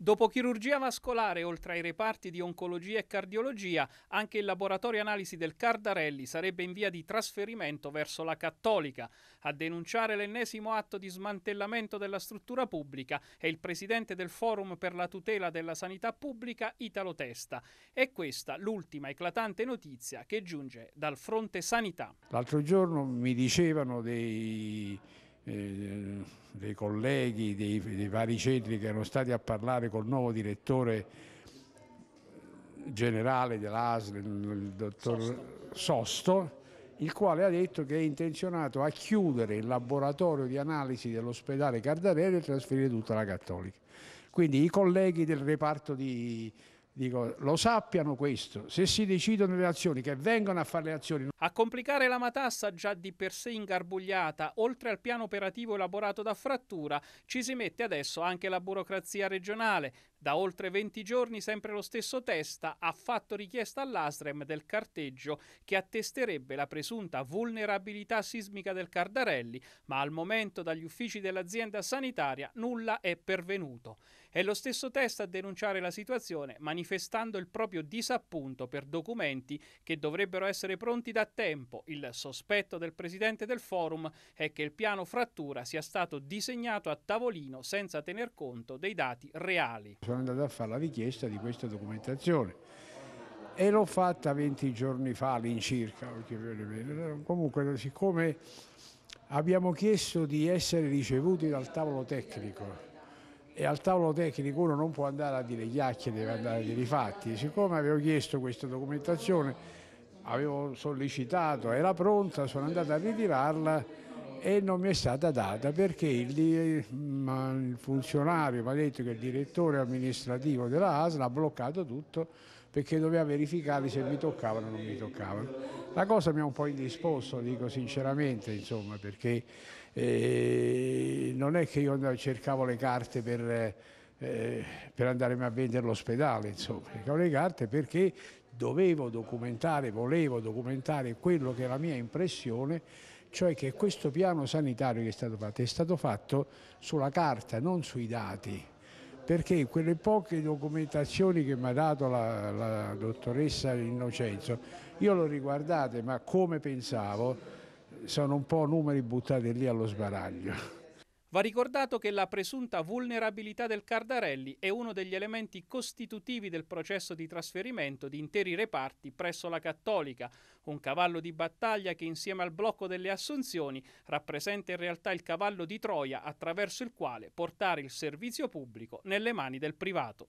Dopo chirurgia vascolare, oltre ai reparti di oncologia e cardiologia, anche il laboratorio analisi del Cardarelli sarebbe in via di trasferimento verso la Cattolica. A denunciare l'ennesimo atto di smantellamento della struttura pubblica è il presidente del Forum per la tutela della sanità pubblica, Italo Testa. È questa l'ultima eclatante notizia che giunge dal fronte sanità. L'altro giorno mi dicevano dei eh, dei colleghi dei, dei vari centri che erano stati a parlare col nuovo direttore generale dell'ASL, il dottor Sosto. Sosto. il quale ha detto che è intenzionato a chiudere il laboratorio di analisi dell'ospedale Cardarelli e trasferire tutta la Cattolica. Quindi i colleghi del reparto di Dico, lo sappiano questo, se si decidono le azioni, che vengono a fare le azioni. A complicare la matassa già di per sé ingarbugliata, oltre al piano operativo elaborato da Frattura, ci si mette adesso anche la burocrazia regionale. Da oltre 20 giorni sempre lo stesso Testa ha fatto richiesta all'Asrem del carteggio che attesterebbe la presunta vulnerabilità sismica del Cardarelli, ma al momento dagli uffici dell'azienda sanitaria nulla è pervenuto. È lo stesso Testa a denunciare la situazione manifestando il proprio disappunto per documenti che dovrebbero essere pronti da tempo. Il sospetto del presidente del forum è che il piano frattura sia stato disegnato a tavolino senza tener conto dei dati reali sono andato a fare la richiesta di questa documentazione e l'ho fatta 20 giorni fa all'incirca, comunque siccome abbiamo chiesto di essere ricevuti dal tavolo tecnico e al tavolo tecnico uno non può andare a dire chiacchiere, deve andare a dire i fatti, siccome avevo chiesto questa documentazione avevo sollecitato, era pronta, sono andato a ritirarla e non mi è stata data perché il, il funzionario mi ha detto che il direttore amministrativo della ASL ha bloccato tutto perché doveva verificare se mi toccavano o non mi toccavano. La cosa mi ha un po' indisposto, dico sinceramente, insomma, perché eh, non è che io cercavo le carte per... Eh, per andare a vendere l'ospedale, insomma, cercavo le carte perché dovevo documentare, volevo documentare quello che è la mia impressione, cioè che questo piano sanitario che è stato fatto è stato fatto sulla carta, non sui dati, perché quelle poche documentazioni che mi ha dato la, la dottoressa Innocenzo, io l'ho riguardate, ma come pensavo, sono un po' numeri buttati lì allo sbaraglio. Va ricordato che la presunta vulnerabilità del Cardarelli è uno degli elementi costitutivi del processo di trasferimento di interi reparti presso la Cattolica, un cavallo di battaglia che insieme al blocco delle assunzioni rappresenta in realtà il cavallo di Troia attraverso il quale portare il servizio pubblico nelle mani del privato.